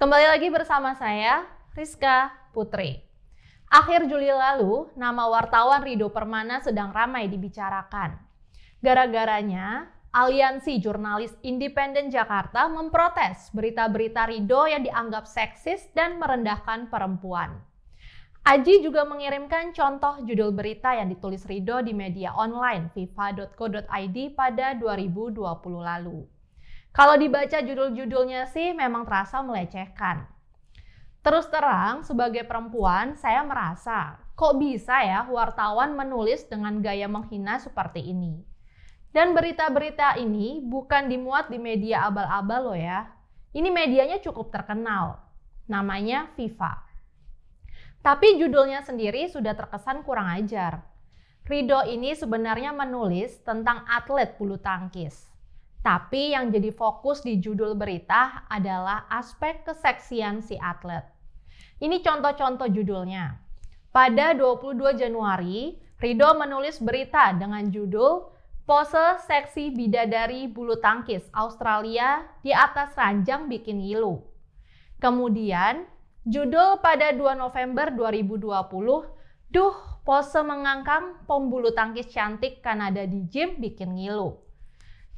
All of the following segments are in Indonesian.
Kembali lagi bersama saya, Rizka Putri. Akhir Juli lalu, nama wartawan Rido Permana sedang ramai dibicarakan. Gara-garanya, Aliansi Jurnalis Independen Jakarta memprotes berita-berita Rido yang dianggap seksis dan merendahkan perempuan. Aji juga mengirimkan contoh judul berita yang ditulis Rido di media online viva.co.id pada 2020 lalu. Kalau dibaca judul-judulnya sih memang terasa melecehkan. Terus terang, sebagai perempuan, saya merasa, kok bisa ya wartawan menulis dengan gaya menghina seperti ini? Dan berita-berita ini bukan dimuat di media abal-abal loh ya. Ini medianya cukup terkenal, namanya FIFA. Tapi judulnya sendiri sudah terkesan kurang ajar. Rido ini sebenarnya menulis tentang atlet bulu tangkis. Tapi yang jadi fokus di judul berita adalah aspek keseksian si atlet. Ini contoh-contoh judulnya. Pada 22 Januari, Rido menulis berita dengan judul Pose Seksi Bidadari Bulu Tangkis Australia di atas ranjang bikin ilu. Kemudian, judul pada 2 November 2020 Duh, pose mengangkang pembulu tangkis cantik Kanada di gym bikin ngilu.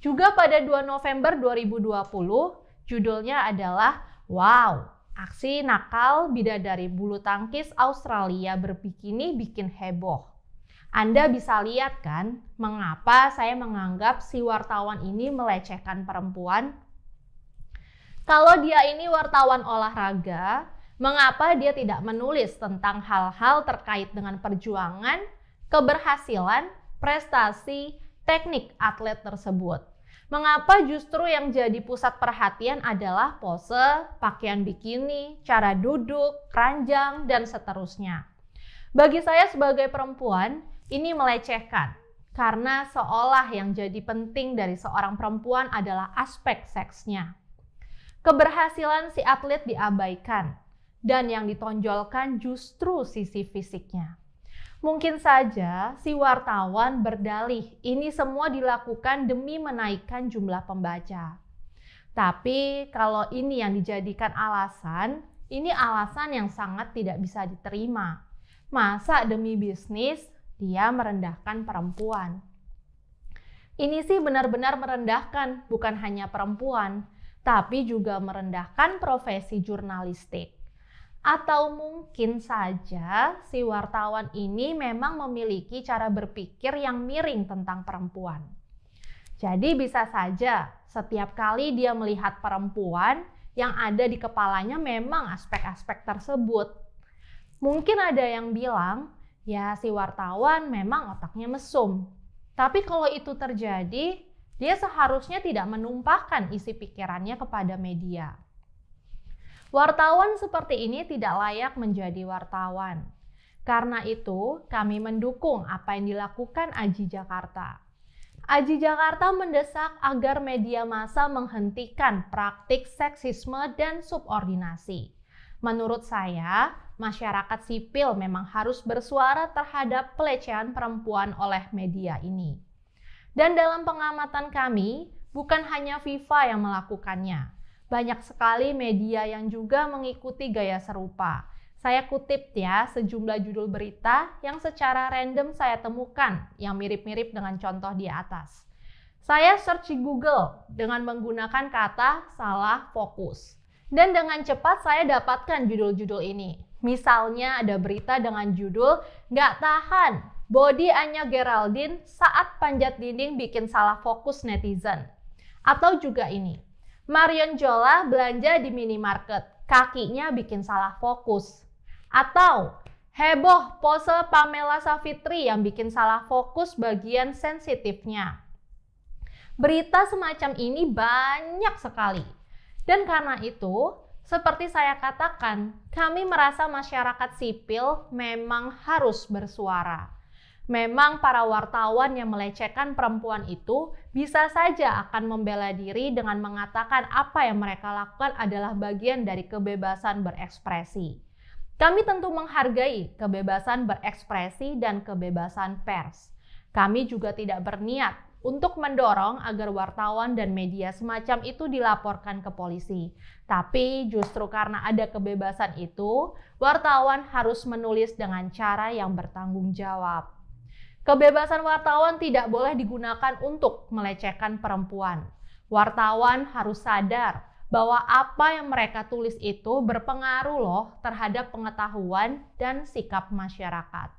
Juga pada 2 November 2020, judulnya adalah Wow, aksi nakal bidadari bulu tangkis Australia berbikini bikin heboh. Anda bisa lihat kan mengapa saya menganggap si wartawan ini melecehkan perempuan? Kalau dia ini wartawan olahraga, mengapa dia tidak menulis tentang hal-hal terkait dengan perjuangan, keberhasilan, prestasi, teknik atlet tersebut? Mengapa justru yang jadi pusat perhatian adalah pose, pakaian bikini, cara duduk, ranjang, dan seterusnya. Bagi saya sebagai perempuan, ini melecehkan. Karena seolah yang jadi penting dari seorang perempuan adalah aspek seksnya. Keberhasilan si atlet diabaikan, dan yang ditonjolkan justru sisi fisiknya. Mungkin saja si wartawan berdalih, ini semua dilakukan demi menaikkan jumlah pembaca. Tapi kalau ini yang dijadikan alasan, ini alasan yang sangat tidak bisa diterima. Masa demi bisnis dia merendahkan perempuan? Ini sih benar-benar merendahkan, bukan hanya perempuan, tapi juga merendahkan profesi jurnalistik. Atau mungkin saja si wartawan ini memang memiliki cara berpikir yang miring tentang perempuan. Jadi bisa saja setiap kali dia melihat perempuan yang ada di kepalanya memang aspek-aspek tersebut. Mungkin ada yang bilang, ya si wartawan memang otaknya mesum. Tapi kalau itu terjadi, dia seharusnya tidak menumpahkan isi pikirannya kepada media. Wartawan seperti ini tidak layak menjadi wartawan. Karena itu, kami mendukung apa yang dilakukan Aji Jakarta. Aji Jakarta mendesak agar media massa menghentikan praktik seksisme dan subordinasi. Menurut saya, masyarakat sipil memang harus bersuara terhadap pelecehan perempuan oleh media ini. Dan dalam pengamatan kami, bukan hanya FIFA yang melakukannya. Banyak sekali media yang juga mengikuti gaya serupa. Saya kutip ya sejumlah judul berita yang secara random saya temukan yang mirip-mirip dengan contoh di atas. Saya search di Google dengan menggunakan kata salah fokus. Dan dengan cepat saya dapatkan judul-judul ini. Misalnya ada berita dengan judul Gak Tahan, Body Anya Geraldine saat panjat dinding bikin salah fokus netizen. Atau juga ini, Marion Jola belanja di minimarket, kakinya bikin salah fokus. Atau heboh pose Pamela Savitri yang bikin salah fokus bagian sensitifnya. Berita semacam ini banyak sekali. Dan karena itu, seperti saya katakan, kami merasa masyarakat sipil memang harus bersuara. Memang para wartawan yang melecehkan perempuan itu bisa saja akan membela diri dengan mengatakan apa yang mereka lakukan adalah bagian dari kebebasan berekspresi. Kami tentu menghargai kebebasan berekspresi dan kebebasan pers. Kami juga tidak berniat untuk mendorong agar wartawan dan media semacam itu dilaporkan ke polisi. Tapi justru karena ada kebebasan itu, wartawan harus menulis dengan cara yang bertanggung jawab. Kebebasan wartawan tidak boleh digunakan untuk melecehkan perempuan. Wartawan harus sadar bahwa apa yang mereka tulis itu berpengaruh loh terhadap pengetahuan dan sikap masyarakat.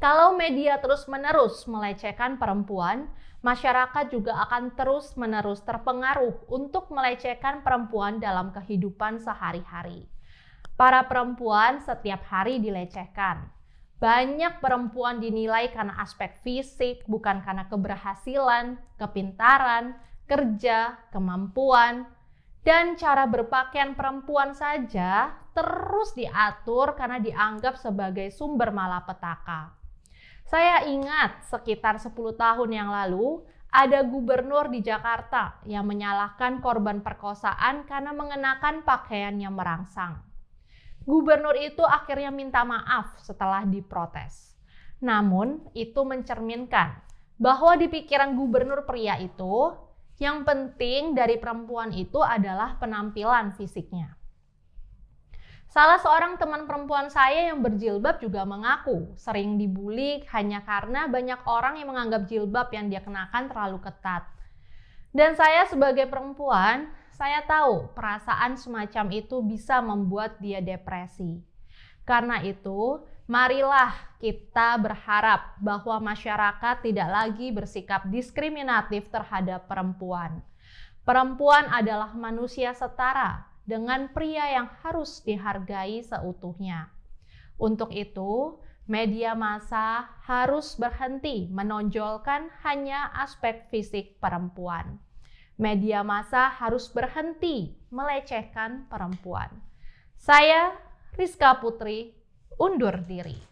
Kalau media terus-menerus melecehkan perempuan, masyarakat juga akan terus-menerus terpengaruh untuk melecehkan perempuan dalam kehidupan sehari-hari. Para perempuan setiap hari dilecehkan banyak perempuan dinilai karena aspek fisik, bukan karena keberhasilan, kepintaran, kerja, kemampuan, dan cara berpakaian perempuan saja terus diatur karena dianggap sebagai sumber malapetaka. Saya ingat sekitar 10 tahun yang lalu, ada gubernur di Jakarta yang menyalahkan korban perkosaan karena mengenakan pakaian yang merangsang. Gubernur itu akhirnya minta maaf setelah diprotes. Namun, itu mencerminkan bahwa di pikiran gubernur pria itu, yang penting dari perempuan itu adalah penampilan fisiknya. Salah seorang teman perempuan saya yang berjilbab juga mengaku sering dibully hanya karena banyak orang yang menganggap jilbab yang dia kenakan terlalu ketat. Dan saya sebagai perempuan saya tahu perasaan semacam itu bisa membuat dia depresi. Karena itu, marilah kita berharap bahwa masyarakat tidak lagi bersikap diskriminatif terhadap perempuan. Perempuan adalah manusia setara dengan pria yang harus dihargai seutuhnya. Untuk itu, media massa harus berhenti menonjolkan hanya aspek fisik perempuan. Media massa harus berhenti melecehkan perempuan. Saya Rizka Putri undur diri.